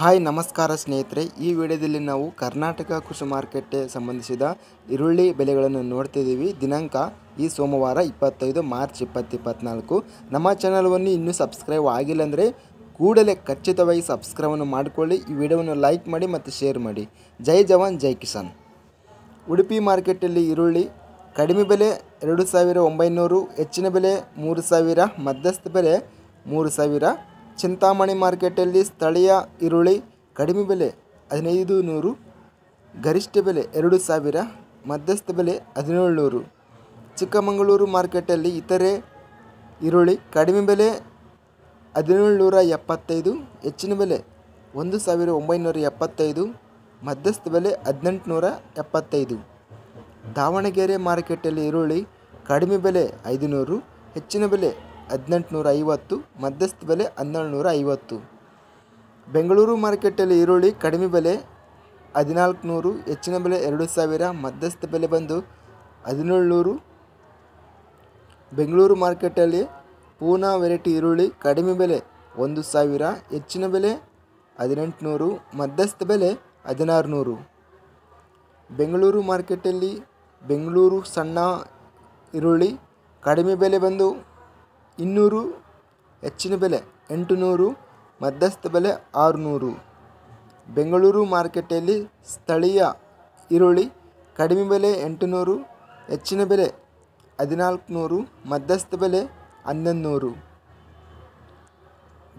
hi ನಮಸ್ಕಾರ ಸ್ನೇಹಿತರೆ ಈ ವಿಡಿಯೋದಲ್ಲಿ ನಾವು ಕರ್ನಾಟಕ ಕೃಷಿ ಮಾರುಕಟ್ಟೆ ಸಂಬಂಧಿಸಿದ ಈರುಳ್ಳಿ ಬೆಲೆಗಳನ್ನು ನೋಡ್ತಿದ್ದೀವಿ ದಿನಾಂಕ ಈ ಸೋಮವಾರ ಇಪ್ಪತ್ತೈದು ಮಾರ್ಚ್ ಇಪ್ಪತ್ತಿಪ್ಪತ್ನಾಲ್ಕು ನಮ್ಮ ಚಾನಲ್ವನ್ನು ಇನ್ನೂ ಸಬ್ಸ್ಕ್ರೈಬ್ ಆಗಿಲ್ಲ ಅಂದರೆ ಕೂಡಲೇ ಖಚಿತವಾಗಿ ಸಬ್ಸ್ಕ್ರೈಬನ್ನು ಮಾಡಿಕೊಳ್ಳಿ ಈ ವಿಡಿಯೋವನ್ನು ಲೈಕ್ ಮಾಡಿ ಮತ್ತು ಶೇರ್ ಮಾಡಿ ಜೈ ಜವಾನ್ ಜೈ ಕಿಸಾನ್ ಉಡುಪಿ ಮಾರ್ಕೆಟಲ್ಲಿ ಈರುಳ್ಳಿ ಕಡಿಮೆ ಬೆಲೆ ಎರಡು ಸಾವಿರ ಒಂಬೈನೂರು ಹೆಚ್ಚಿನ ಬೆಲೆ ಮೂರು ಸಾವಿರ ಮಧ್ಯಸ್ಥ ಬೆಲೆ ಮೂರು ಸಾವಿರ ಚಿಂತಾಮಣಿ ಮಾರ್ಕೆಟಲ್ಲಿ ಸ್ಥಳೀಯ ಈರುಳ್ಳಿ ಕಡಿಮೆ ಬೆಲೆ ಹದಿನೈದು ನೂರು ಗರಿಷ್ಠ ಬೆಲೆ ಎರಡು ಸಾವಿರ ಮಧ್ಯಸ್ಥ ಬೆಲೆ ಹದಿನೇಳು ನೂರು ಚಿಕ್ಕಮಗಳೂರು ಮಾರ್ಕೆಟಲ್ಲಿ ಇತರೆ ಈರುಳ್ಳಿ ಕಡಿಮೆ ಬೆಲೆ ಹದಿನೇಳು ನೂರ ಎಪ್ಪತ್ತೈದು ಹೆಚ್ಚಿನ ಬೆಲೆ ಒಂದು ಸಾವಿರ ಒಂಬೈನೂರ ಎಪ್ಪತ್ತೈದು ಮಧ್ಯಸ್ಥ ಬೆಲೆ ಹದಿನೆಂಟುನೂರ ಎಪ್ಪತ್ತೈದು ದಾವಣಗೆರೆ ಮಾರ್ಕೆಟಲ್ಲಿ ಈರುಳ್ಳಿ ಕಡಿಮೆ ಬೆಲೆ ಐದುನೂರು ಹೆಚ್ಚಿನ ಬೆಲೆ ಹದಿನೆಂಟುನೂರ ಐವತ್ತು ಮಧ್ಯಸ್ಥ ಬೆಲೆ ಹನ್ನೆರಡು ನೂರ ಐವತ್ತು ಬೆಂಗಳೂರು ಮಾರ್ಕೆಟಲ್ಲಿ ಈರುಳ್ಳಿ ಕಡಿಮೆ ಬೆಲೆ ಹದಿನಾಲ್ಕುನೂರು ಹೆಚ್ಚಿನ ಬೆಲೆ ಎರಡು ಸಾವಿರ ಮಧ್ಯಸ್ಥ ಬೆಲೆ ಬಂದು ಹದಿನೇಳುನೂರು ಬೆಂಗಳೂರು ಮಾರ್ಕೆಟಲ್ಲಿ ಪೂನಾ ವೆರೈಟಿ ಈರುಳ್ಳಿ ಕಡಿಮೆ ಬೆಲೆ ಒಂದು ಸಾವಿರ ಹೆಚ್ಚಿನ ಬೆಲೆ ಹದಿನೆಂಟುನೂರು ಮಧ್ಯಸ್ಥ ಬೆಲೆ ಹದಿನಾರುನೂರು ಬೆಂಗಳೂರು ಮಾರ್ಕೆಟಲ್ಲಿ ಬೆಂಗಳೂರು ಸಣ್ಣ ಈರುಳ್ಳಿ ಕಡಿಮೆ ಬೆಲೆ ಬಂದು ಇನ್ನೂರು ಹೆಚ್ಚಿನ ಬೆಲೆ ಎಂಟುನೂರು ಮಧ್ಯಸ್ಥ ಬೆಲೆ ಆರುನೂರು ಬೆಂಗಳೂರು ಮಾರುಕಟ್ಟೆಯಲ್ಲಿ ಸ್ಥಳೀಯ ಈರುಳ್ಳಿ ಕಡಿಮೆ ಬೆಲೆ ಎಂಟುನೂರು ಹೆಚ್ಚಿನ ಬೆಲೆ ಹದಿನಾಲ್ಕುನೂರು ಮಧ್ಯಸ್ಥ ಬೆಲೆ ಹನ್ನೊಂದು ನೂರು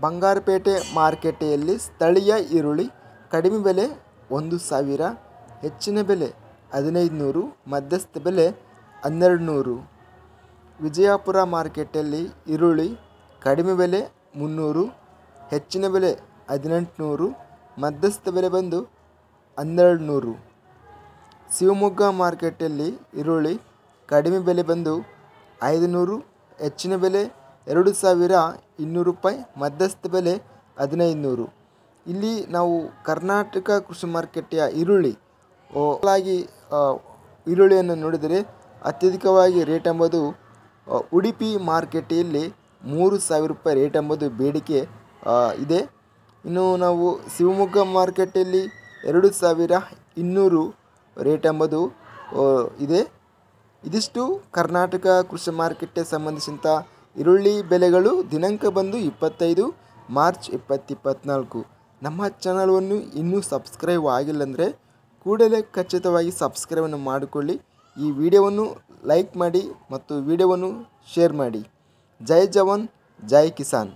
ಬಂಗಾರಪೇಟೆ ಮಾರುಕಟ್ಟೆಯಲ್ಲಿ ಸ್ಥಳೀಯ ಈರುಳ್ಳಿ ಕಡಿಮೆ ಬೆಲೆ ಒಂದು ಸಾವಿರ ಹೆಚ್ಚಿನ ಬೆಲೆ ಹದಿನೈದು ನೂರು ಮಧ್ಯಸ್ಥ ಬೆಲೆ ಹನ್ನೆರಡು ನೂರು ವಿಜಯಪುರ ಮಾರ್ಕೆಟಲ್ಲಿ ಈರುಳ್ಳಿ ಕಡಿಮೆ ಬೆಲೆ ಮುನ್ನೂರು ಹೆಚ್ಚಿನ ಬೆಲೆ ಹದಿನೆಂಟುನೂರು ಮಧ್ಯಸ್ಥ ಬೆಲೆ ಬಂದು ಹನ್ನೆರಡು ನೂರು ಶಿವಮೊಗ್ಗ ಮಾರ್ಕೆಟಲ್ಲಿ ಈರುಳ್ಳಿ ಕಡಿಮೆ ಬೆಲೆ ಬಂದು ಐದು ನೂರು ಹೆಚ್ಚಿನ ಬೆಲೆ ಎರಡು ಸಾವಿರ ಇನ್ನೂರು ರೂಪಾಯಿ ಮಧ್ಯಸ್ಥ ಬೆಲೆ ಹದಿನೈದುನೂರು ಇಲ್ಲಿ ನಾವು ಕರ್ನಾಟಕ ಕೃಷಿ ಮಾರ್ಕೆಟೆಯ ಈರುಳ್ಳಿ ಈರುಳ್ಳಿಯನ್ನು ನೋಡಿದರೆ ಅತ್ಯಧಿಕವಾಗಿ ರೇಟ್ ಎಂಬುದು ಉಡುಪಿ ಮಾರ್ಕೆಟಲ್ಲಿ ಮೂರು ಸಾವಿರ ರೂಪಾಯಿ ರೇಟ್ ಎಂಬುದು ಬೇಡಿಕೆ ಇದೆ ಇನ್ನು ನಾವು ಶಿವಮೊಗ್ಗ ಮಾರ್ಕೆಟಲ್ಲಿ ಎರಡು ಸಾವಿರ ಇನ್ನೂರು ರೇಟ್ ಎಂಬುದು ಇದೆ ಇದಿಷ್ಟು ಕರ್ನಾಟಕ ಕೃಷಿ ಮಾರುಕಟ್ಟೆ ಸಂಬಂಧಿಸಿದಂಥ ಈರುಳ್ಳಿ ಬೆಲೆಗಳು ದಿನಾಂಕ ಬಂದು ಇಪ್ಪತ್ತೈದು ಮಾರ್ಚ್ ಇಪ್ಪತ್ತಿಪ್ಪತ್ನಾಲ್ಕು ನಮ್ಮ ಚಾನಲನ್ನು ಇನ್ನೂ ಸಬ್ಸ್ಕ್ರೈಬ್ ಆಗಿಲ್ಲ ಅಂದರೆ ಕೂಡಲೇ ಖಚಿತವಾಗಿ ಸಬ್ಸ್ಕ್ರೈಬನ್ನು ಮಾಡಿಕೊಳ್ಳಿ ಈ ವಿಡಿಯೋವನ್ನು ಲೈಕ್ ಮಾಡಿ ಮತ್ತು ವಿಡಿಯೋವನ್ನು ಶೇರ್ ಮಾಡಿ ಜೈ ಜವಾನ್ ಜೈ ಕಿಸಾನ್